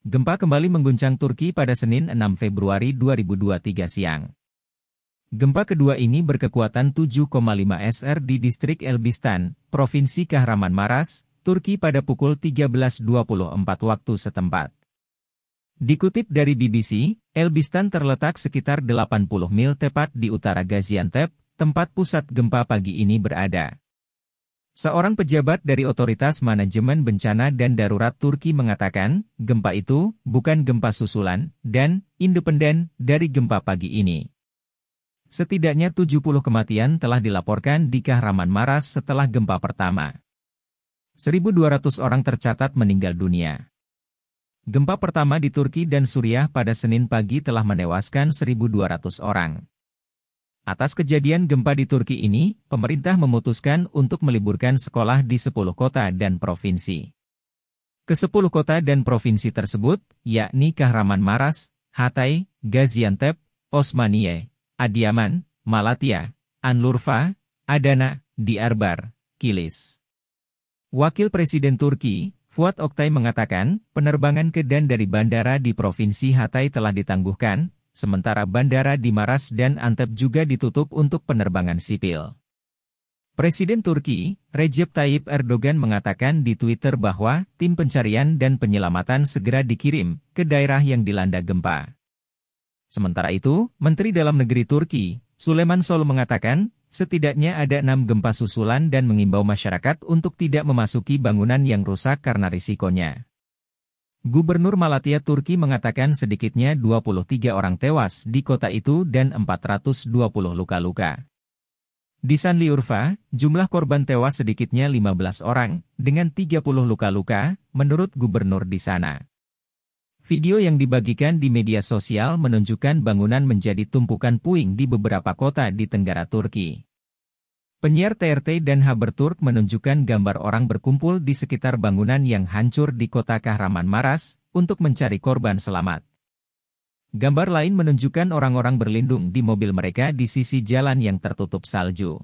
Gempa kembali mengguncang Turki pada Senin 6 Februari 2023 siang. Gempa kedua ini berkekuatan 7,5 SR di distrik Elbistan, Provinsi Kahraman Maras, Turki pada pukul 13.24 waktu setempat. Dikutip dari BBC, Elbistan terletak sekitar 80 mil tepat di utara Gaziantep, tempat pusat gempa pagi ini berada. Seorang pejabat dari Otoritas Manajemen Bencana dan Darurat Turki mengatakan, gempa itu bukan gempa susulan dan independen dari gempa pagi ini. Setidaknya 70 kematian telah dilaporkan di Kahraman Maras setelah gempa pertama. 1.200 orang tercatat meninggal dunia. Gempa pertama di Turki dan Suriah pada Senin pagi telah menewaskan 1.200 orang. Atas kejadian gempa di Turki ini, pemerintah memutuskan untuk meliburkan sekolah di 10 kota dan provinsi. Kesepuluh kota dan provinsi tersebut, yakni Kahraman Maras, Hatay, Gaziantep, Osmaniye, Adiaman, Malatya, Anlurfa, Adana, Diarbar, Kilis. Wakil Presiden Turki, Fuat Oktay mengatakan, penerbangan ke dan dari bandara di Provinsi Hatay telah ditangguhkan, sementara bandara di Maras dan Antep juga ditutup untuk penerbangan sipil. Presiden Turki, Recep Tayyip Erdogan mengatakan di Twitter bahwa tim pencarian dan penyelamatan segera dikirim ke daerah yang dilanda gempa. Sementara itu, Menteri Dalam Negeri Turki, Suleman Sol mengatakan, setidaknya ada enam gempa susulan dan mengimbau masyarakat untuk tidak memasuki bangunan yang rusak karena risikonya. Gubernur Malatya Turki mengatakan sedikitnya 23 orang tewas di kota itu dan 420 luka-luka. Di San Sanliurfa, jumlah korban tewas sedikitnya 15 orang, dengan 30 luka-luka, menurut gubernur di sana. Video yang dibagikan di media sosial menunjukkan bangunan menjadi tumpukan puing di beberapa kota di Tenggara Turki. Penyiar TRT dan Haberturk menunjukkan gambar orang berkumpul di sekitar bangunan yang hancur di kota Kahraman Maras untuk mencari korban selamat. Gambar lain menunjukkan orang-orang berlindung di mobil mereka di sisi jalan yang tertutup salju.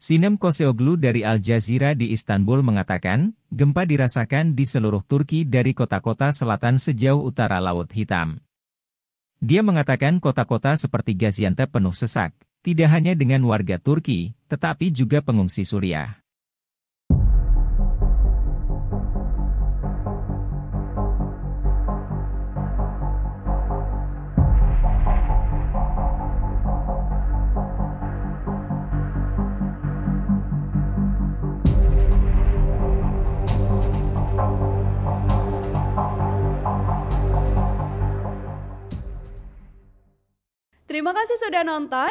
Sinem Koseoglu dari Al Jazeera di Istanbul mengatakan, gempa dirasakan di seluruh Turki dari kota-kota selatan sejauh utara Laut Hitam. Dia mengatakan kota-kota seperti Gaziantep penuh sesak tidak hanya dengan warga Turki, tetapi juga pengungsi Suriah. Terima kasih sudah nonton.